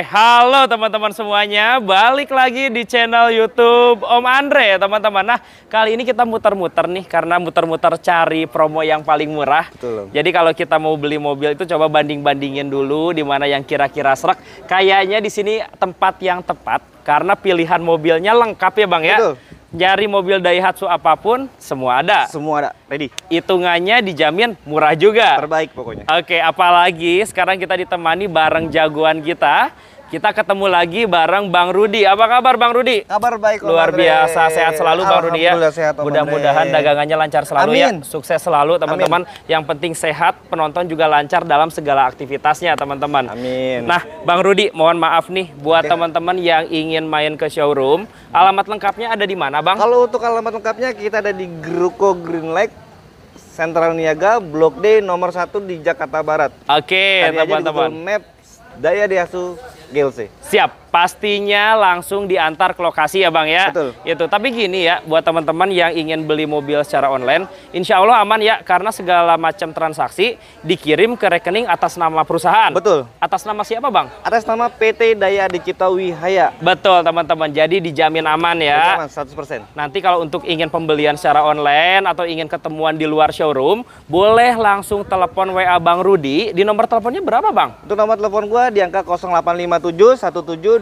halo teman-teman semuanya. Balik lagi di channel YouTube Om Andre ya teman-teman. Nah, kali ini kita muter-muter nih karena muter-muter cari promo yang paling murah. Betul. Jadi kalau kita mau beli mobil itu coba banding-bandingin dulu di mana yang kira-kira serak. Kayaknya di sini tempat yang tepat karena pilihan mobilnya lengkap ya, Bang ya. Betul nyari mobil Daihatsu apapun, semua ada. Semua ada, ready. Hitungannya dijamin murah juga. Terbaik pokoknya. Oke, apalagi sekarang kita ditemani bareng jagoan kita, kita ketemu lagi bareng Bang Rudi. Apa kabar Bang Rudi? Kabar baik. Luar Andre. biasa, sehat selalu Bang Rudi ya. Mudah-mudahan dagangannya lancar selalu ya. Amin. ya. Sukses selalu teman-teman. Yang penting sehat, penonton juga lancar dalam segala aktivitasnya teman-teman. Amin. Nah, Bang Rudi, mohon maaf nih buat iya. teman-teman yang ingin main ke showroom. Alamat lengkapnya ada di mana, Bang? Kalau untuk alamat lengkapnya kita ada di Gruko Green Lake Sentral Niaga, Blok D nomor 1 di Jakarta Barat. Oke, teman-teman. Map Daya Diasu Gil sih. Siap pastinya langsung diantar ke lokasi ya Bang ya. Betul. Itu. Tapi gini ya, buat teman-teman yang ingin beli mobil secara online, insya Allah aman ya, karena segala macam transaksi dikirim ke rekening atas nama perusahaan. Betul. Atas nama siapa Bang? Atas nama PT Daya Dicipta Wihaya. Betul teman-teman, jadi dijamin aman ya. Aman, 100%. Nanti kalau untuk ingin pembelian secara online atau ingin ketemuan di luar showroom, boleh langsung telepon WA Bang Rudi. Di nomor teleponnya berapa Bang? Untuk nomor telepon gua di angka 0857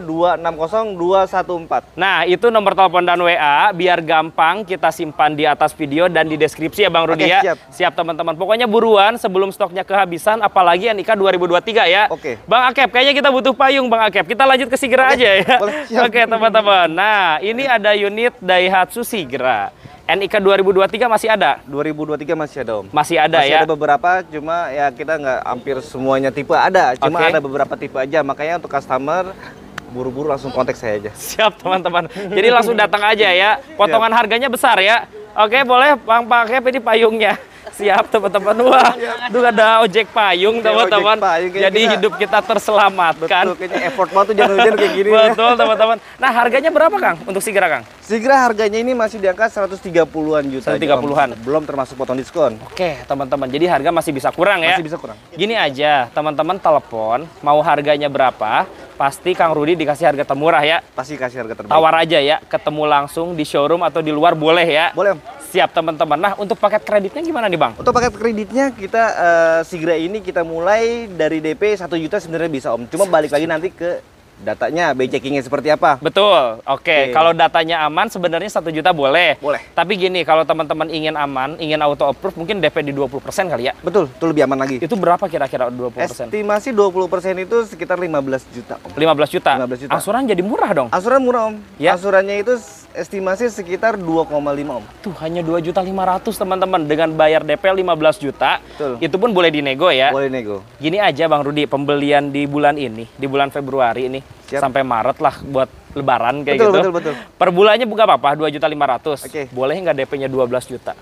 17 2602114. Nah, itu nomor telepon dan WA biar gampang kita simpan di atas video dan di deskripsi ya Bang Rudi ya. Siap, siap teman-teman. Pokoknya buruan sebelum stoknya kehabisan apalagi NIK 2023 ya. Oke. Okay. Bang Akep, kayaknya kita butuh payung Bang Akep. Kita lanjut ke Sigra okay. aja ya. Oke, okay, teman-teman. Nah, ini ada unit Daihatsu Sigra. NIK 2023 masih ada? 2023 masih ada Om. Masih ada masih ya? Masih ada beberapa, cuma ya kita nggak hampir semuanya tipe ada. Cuma okay. ada beberapa tipe aja. Makanya untuk customer buru-buru langsung kontak saya aja. Siap teman-teman. Jadi langsung datang aja ya. Potongan Siap. harganya besar ya. Oke boleh Bang pakai ini payungnya. Siap teman-teman. Wah, itu ada ojek payung teman-teman. Jadi kita... hidup kita terselamatkan. Betul, kayaknya effort banget tuh jangan jalan kayak gini. Ya. Betul teman-teman. Nah harganya berapa Kang untuk Sigra Kang? Sigra harganya ini masih di angka 130-an juta. 130-an. Belum termasuk potong diskon. Oke teman-teman. Jadi harga masih bisa kurang ya? Masih bisa kurang. Gini aja teman-teman telepon mau harganya berapa pasti Kang Rudi dikasih harga termurah ya. Pasti kasih harga termurah Tawar aja ya, ketemu langsung di showroom atau di luar boleh ya. Boleh. Siap teman-teman. Nah untuk paket kreditnya gimana nih Bang? Untuk paket kreditnya kita uh, segera ini kita mulai dari DP 1 juta sebenarnya bisa Om. Cuma balik lagi nanti ke datanya checkingnya seperti apa. Betul. Oke, okay. okay. kalau datanya aman sebenarnya satu juta boleh. Boleh. Tapi gini, kalau teman-teman ingin aman, ingin auto approve mungkin DP di 20% kali ya. Betul, itu lebih aman lagi. Itu berapa kira-kira 20%? Estimasi 20% itu sekitar 15 juta. Lima belas juta. 15 juta. Asuran jadi murah dong. Asuran murah, Om. Ya. Asurannya itu estimasi sekitar 2,5 om. Tuh hanya 2 juta 500 teman-teman dengan bayar DP 15 juta. Betul. Itu pun boleh dinego ya. Boleh nego. Gini aja Bang Rudi, pembelian di bulan ini, di bulan Februari ini Siap. sampai Maret lah buat lebaran kayak betul, gitu. Betul, betul, Per bulannya buka apa-apa, 2 juta 500. Okay. Boleh nggak DP-nya 12 juta?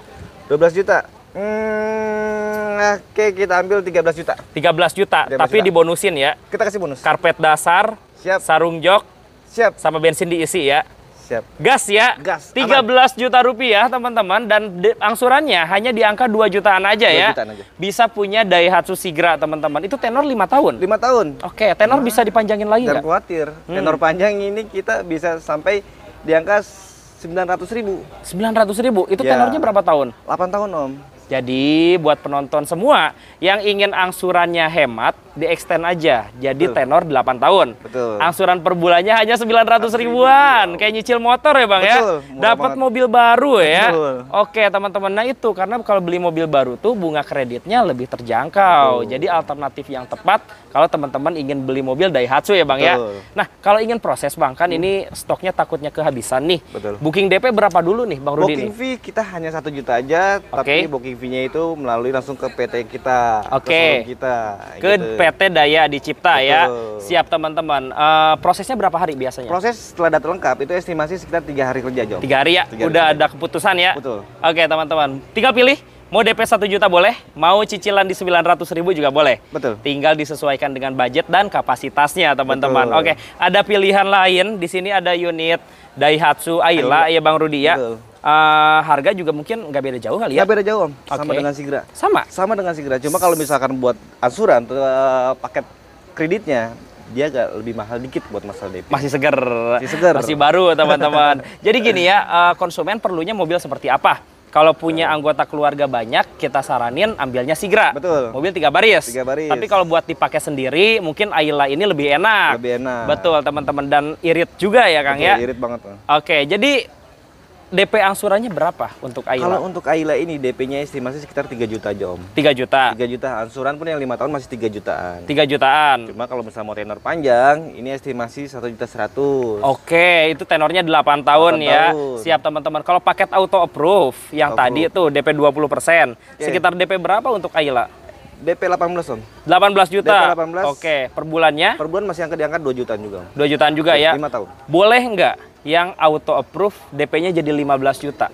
12 juta. Hmm, oke okay, kita ambil 13 juta. 13 juta, 13 tapi juta. dibonusin ya. Kita kasih bonus. Karpet dasar, Siap. sarung jok, Siap. sama bensin diisi ya. Siap. Gas ya. Gas. 13 aman. juta rupiah teman-teman dan angsurannya hanya di angka 2 jutaan aja 2 ya. Jutaan aja. Bisa punya Daihatsu Sigra teman-teman. Itu tenor 5 tahun. 5 tahun. Oke, tenor nah, bisa dipanjangin lagi enggak? khawatir. Hmm. Tenor panjang ini kita bisa sampai di angka 900 ribu. 900 ribu? Itu ya. tenornya berapa tahun? 8 tahun om. Jadi buat penonton semua yang ingin angsurannya hemat, di extend aja jadi Betul. tenor 8 tahun. Betul. Angsuran per bulannya hanya 900 ribuan. Kayak nyicil motor ya, Bang ya? Betul. ya. Dapat mobil baru ya. Betul. Oke, teman-teman. Nah, itu karena kalau beli mobil baru tuh bunga kreditnya lebih terjangkau. Betul. Jadi alternatif yang tepat kalau teman-teman ingin beli mobil Daihatsu ya, Bang ya? Betul. ya. Nah, kalau ingin proses Bang kan hmm. ini stoknya takutnya kehabisan nih. Betul. Booking DP berapa dulu nih, Bang Rudi? Booking fee kita hanya satu juta aja, okay. tapi booking fee-nya itu melalui langsung ke PT kita, Oke. Okay. ke kita. Ke gitu. PT PT Daya Dicipta ya. Betul. ya. Siap teman-teman. Uh, prosesnya berapa hari biasanya? Proses setelah data lengkap itu estimasi sekitar tiga hari kerja, Jom. Tiga hari ya. Tiga hari Udah kerja. ada keputusan ya. Betul. Oke teman-teman. Tinggal pilih. Mau DP 1 juta boleh, mau cicilan di 900 ribu juga boleh. Betul. Tinggal disesuaikan dengan budget dan kapasitasnya, teman-teman. Oke, ada pilihan lain. Di sini ada unit Daihatsu Ayla, Ayla. ya Bang Rudi ya. Betul Uh, harga juga mungkin nggak beda jauh kali ya? Nggak beda jauh om, okay. sama dengan Sigra. Sama? Sama dengan Sigra, cuma kalau misalkan buat asuran, uh, paket kreditnya, dia agak lebih mahal dikit buat masalah DP. Masih segar. Masih Masih baru teman-teman. Jadi gini ya, uh, konsumen perlunya mobil seperti apa? Kalau punya nah. anggota keluarga banyak, kita saranin ambilnya Sigra. Betul. Mobil tiga baris. Tiga baris. Tapi kalau buat dipakai sendiri, mungkin Ayla ini lebih enak. Lebih enak. Betul, teman-teman. Dan irit juga ya, Kang Betul, ya? irit banget. Oke, jadi DP angsurannya berapa untuk Aila? Kalau untuk Aila ini DP-nya estimasi sekitar 3 juta, Jom. 3 juta. 3 juta angsuran pun yang 5 tahun masih 3 jutaan. 3 jutaan. Cuma kalau misalnya mau tenor panjang, ini estimasi 1 juta 100. Oke, itu tenornya 8 tahun 8 ya. Tahun. Siap teman-teman. Kalau paket auto approve yang auto tadi itu DP 20%, okay. sekitar DP berapa untuk Aila? DP 18 om. 18 juta. DP 18. Oke, per bulannya? Per bulan masih angka diangkat angka 2 jutaan juga. Om. 2 jutaan juga ya. 5 tahun. Boleh nggak yang auto approve DP-nya jadi 15 juta.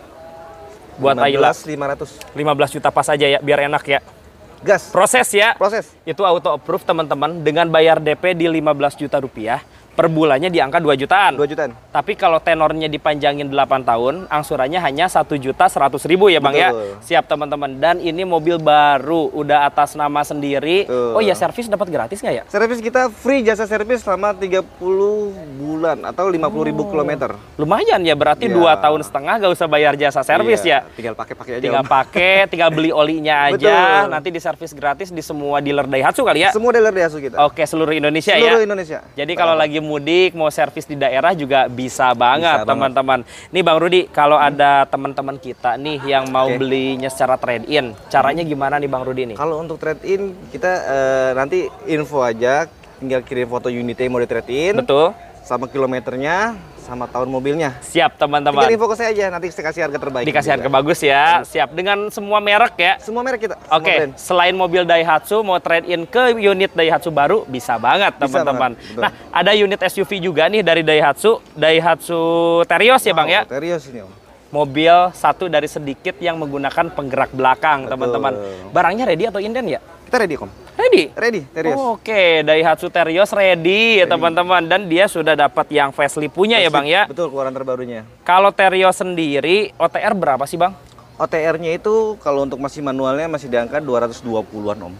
Buat 15, Ayla. 500. 15 juta pas aja ya, biar enak ya. Gas. Proses ya. Proses. Itu auto approve teman-teman dengan bayar DP di 15 juta rupiah per bulannya di angka 2 jutaan. 2 jutaan. Tapi kalau tenornya dipanjangin 8 tahun, angsurannya hanya satu juta seratus ribu ya Bang ya? Betul. ya. Siap teman-teman. Dan ini mobil baru, udah atas nama sendiri. Betul. Oh iya servis dapat gratis nggak ya? Servis kita free jasa servis selama 30 bulan atau 50 oh. ribu kilometer. Lumayan ya, berarti iya. dua tahun setengah gak usah bayar jasa servis ya. ya. Tinggal pakai-pakai aja. Tinggal pakai, tinggal beli olinya aja. Betul. Nanti servis gratis di semua dealer Daihatsu kali ya? Semua dealer Daihatsu kita. Oke, seluruh Indonesia seluruh ya? Seluruh Indonesia. Jadi kalau lagi mudik, mau servis di daerah juga bisa banget teman-teman. Nih Bang Rudi, kalau hmm. ada teman-teman kita nih yang mau okay. belinya secara trade-in, caranya hmm. gimana nih Bang Rudi nih? Kalau untuk trade-in, kita uh, nanti info aja, tinggal kirim foto unitnya yang mau di trade-in. Betul. Sama kilometernya, sama tahun mobilnya. Siap teman-teman. Tinggal info ke saya aja, nanti saya kasih harga terbaik. Dikasih harga bagus ya, iya. siap. Dengan semua merek ya? Semua merek kita. Oke, okay. selain mobil Daihatsu, mau trade-in ke unit Daihatsu baru, bisa banget teman-teman. Nah, ada unit SUV juga nih dari Daihatsu, Daihatsu Terios ya Bang ya? Terios ini Om mobil satu dari sedikit yang menggunakan penggerak belakang, teman-teman. Barangnya ready atau inden ya? kita ready, Kom. Ready? Ready, Terios. Oh, Oke, okay. Daihatsu Terios ready, ya teman-teman. Dan dia sudah dapat yang facelift punya ya, facelift, ya, Bang ya? Betul, keluaran terbarunya. Kalau Terios sendiri, OTR berapa sih, Bang? OTR-nya itu kalau untuk masih manualnya masih di angka 220-an Om. 220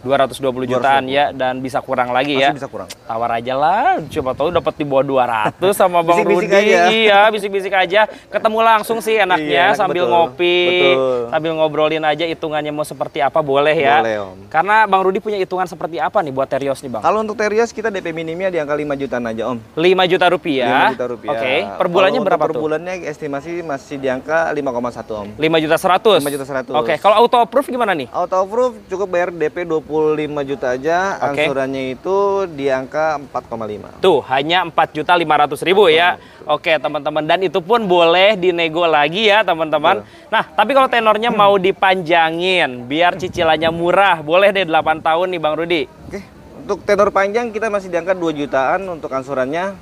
jutaan 220. ya dan bisa kurang lagi masih ya. bisa kurang. Tawar aja lah, coba tahu dapat di bawah 200 sama Bang bisik -bisik Rudi. Aja. Iya, bisik-bisik aja. Ketemu langsung sih enaknya iya, enak, sambil betul. ngopi, betul. sambil ngobrolin aja hitungannya mau seperti apa boleh ya. Boleh Om. Karena Bang Rudi punya hitungan seperti apa nih buat Terios nih Bang? Kalau untuk Terios kita DP minimnya di angka 5 jutaan aja Om. 5 juta rupiah. 5 juta rupiah. Oke, okay. per bulannya berapa per tuh? Per bulannya estimasi masih di angka 5,1 Om. 5 juta 100 seratus. Lima juta seratus. Oke, okay. kalau auto approve gimana nih? Auto approve cukup bayar DP dua puluh lima juta aja, okay. angsurannya itu di angka empat lima. Tuh, hanya empat juta lima ratus ribu ya. Oke, okay, teman-teman dan itu pun boleh dinego lagi ya, teman-teman. Nah, tapi kalau tenornya mau dipanjangin biar cicilannya murah, boleh deh delapan tahun nih Bang Rudi. Oke. Okay. Untuk tenor panjang kita masih di angka 2 jutaan untuk angsurannya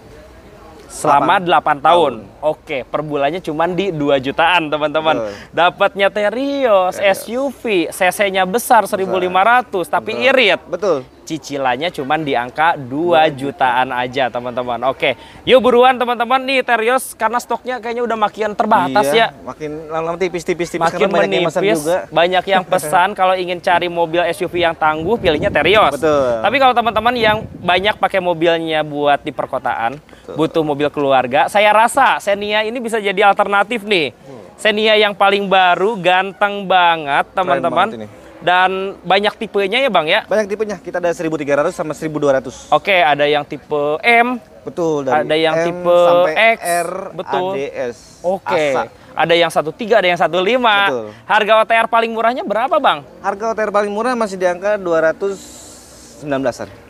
selama 8, 8 tahun. tahun. Oke, per bulannya cuma di 2 jutaan, teman-teman. Dapatnya Terios, Terios, SUV, CC-nya besar besar 1500, tapi Betul. irit. Betul cicilannya cuman di angka 2 jutaan aja teman-teman. Oke, yuk buruan teman-teman nih Terios karena stoknya kayaknya udah makin terbatas iya, ya. Makin lama tipis-tipis tipis makin banyak menipis, yang pesan juga. Banyak yang pesan kalau ingin cari mobil SUV yang tangguh pilihnya Terios. Betul. Tapi kalau teman-teman yang banyak pakai mobilnya buat di perkotaan, Betul. butuh mobil keluarga, saya rasa Xenia ini bisa jadi alternatif nih. Hmm. Xenia yang paling baru ganteng banget teman-teman. Dan banyak tipenya ya Bang ya? Banyak tipenya. Kita ada 1300 sama 1200. Oke, ada yang tipe M. Betul. Dari ada yang M tipe sampai X. R, betul. ADS. Oke. okay. Ada yang 13, ada yang 15. Betul. Harga OTR paling murahnya berapa Bang? Harga OTR paling murah masih di angka 200 19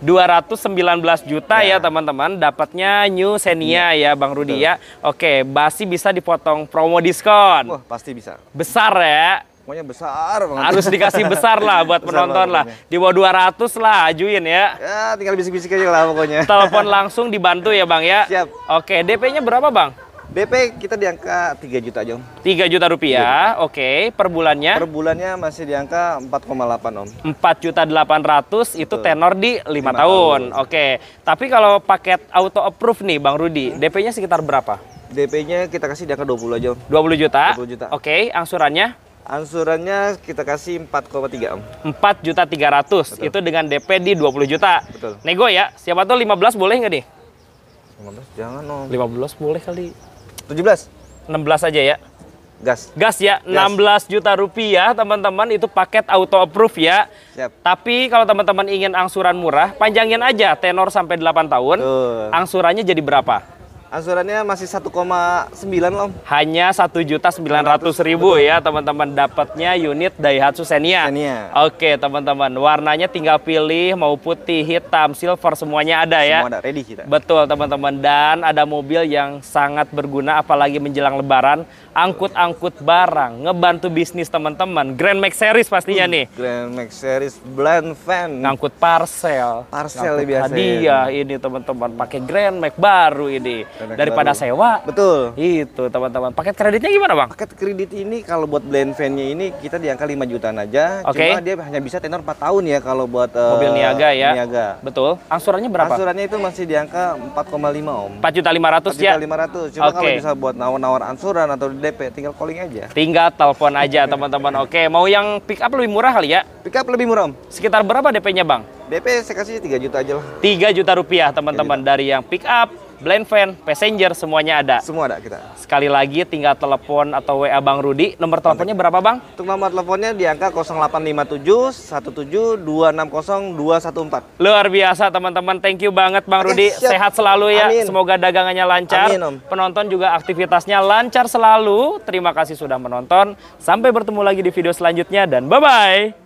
219 juta ya, ya teman-teman, dapatnya New Senia ya, ya Bang Rudi ya. Oke, pasti bisa dipotong promo diskon. Wah, pasti bisa. Besar ya. Pokoknya besar banget. Harus dikasih besar lah buat besar penonton banget, lah. Pokoknya. Di bawah 200 lah ajuin ya. Ya tinggal bisik-bisik aja lah pokoknya. Telepon langsung dibantu ya Bang ya. Siap. Oke, DP-nya berapa Bang? DP kita di angka 3 juta, Jom. 3 juta rupiah, iya. oke. Per bulannya? Per bulannya masih di angka 4,8, Om. 4 juta 800 itu Betul. tenor di 5, 5 tahun, tahun. oke. Tapi kalau paket auto approve nih, Bang Rudi, hmm. DP-nya sekitar berapa? DP-nya kita kasih di angka 20 aja, Om. 20 juta? 20 juta. Oke, angsurannya? Angsurannya kita kasih 4,3 om. 4 juta 300 Betul. itu dengan DP di 20 juta. Betul. Nego ya. Siapa tuh 15 boleh nggak nih? 15 jangan om. 15 boleh kali. 17? 16 aja ya. Gas. Gas ya, Gas. 16 juta rupiah teman-teman itu paket auto approve ya. Siap. Tapi kalau teman-teman ingin angsuran murah, panjangin aja tenor sampai 8 tahun. Tuh. Angsurannya jadi berapa? Angsurannya masih 1,9 loh. Hanya satu juta sembilan ratus ribu ya teman-teman. Dapatnya unit Daihatsu Xenia. Xenia. Oke teman-teman, warnanya tinggal pilih mau putih, hitam, silver semuanya ada ya. Semua ada ready kita. Betul teman-teman. Dan ada mobil yang sangat berguna apalagi menjelang Lebaran. Angkut-angkut barang, ngebantu bisnis teman-teman. Grand Max Series pastinya hmm, nih. Grand Max Series Blend Van. Ngangkut parcel. Parcel biasa. Hadiah ini teman-teman. Pakai Grand Max baru ini. Karena daripada kalau... sewa. Betul. Itu teman-teman. Paket kreditnya gimana bang? Paket kredit ini kalau buat blend van-nya ini kita di angka 5 jutaan aja. Oke. Okay. Cuma dia hanya bisa tenor 4 tahun ya kalau buat uh, mobil niaga ya. Niaga. Betul. Angsurannya berapa? Angsurannya itu masih di angka 4,5 om. 4 juta 500 4 ya? 4 juta 500. Cuma okay. kalau bisa buat nawar-nawar angsuran atau di DP tinggal calling aja. Tinggal telepon aja teman-teman. Oke, okay. mau yang pick up lebih murah kali ya? Pick up lebih murah om. Sekitar berapa DP-nya bang? DP saya kasih 3 juta aja lah. 3 juta rupiah teman-teman dari yang pick up blind fan, passenger semuanya ada. Semua ada kita. Sekali lagi tinggal telepon atau WA Bang Rudi. Nomor teleponnya berapa Bang? Untuk nomor teleponnya di angka 0857 17260 Luar biasa teman-teman. Thank you banget Bang Rudi. Sehat selalu ya. Amin. Semoga dagangannya lancar. Amin, om. Penonton juga aktivitasnya lancar selalu. Terima kasih sudah menonton. Sampai bertemu lagi di video selanjutnya dan bye-bye.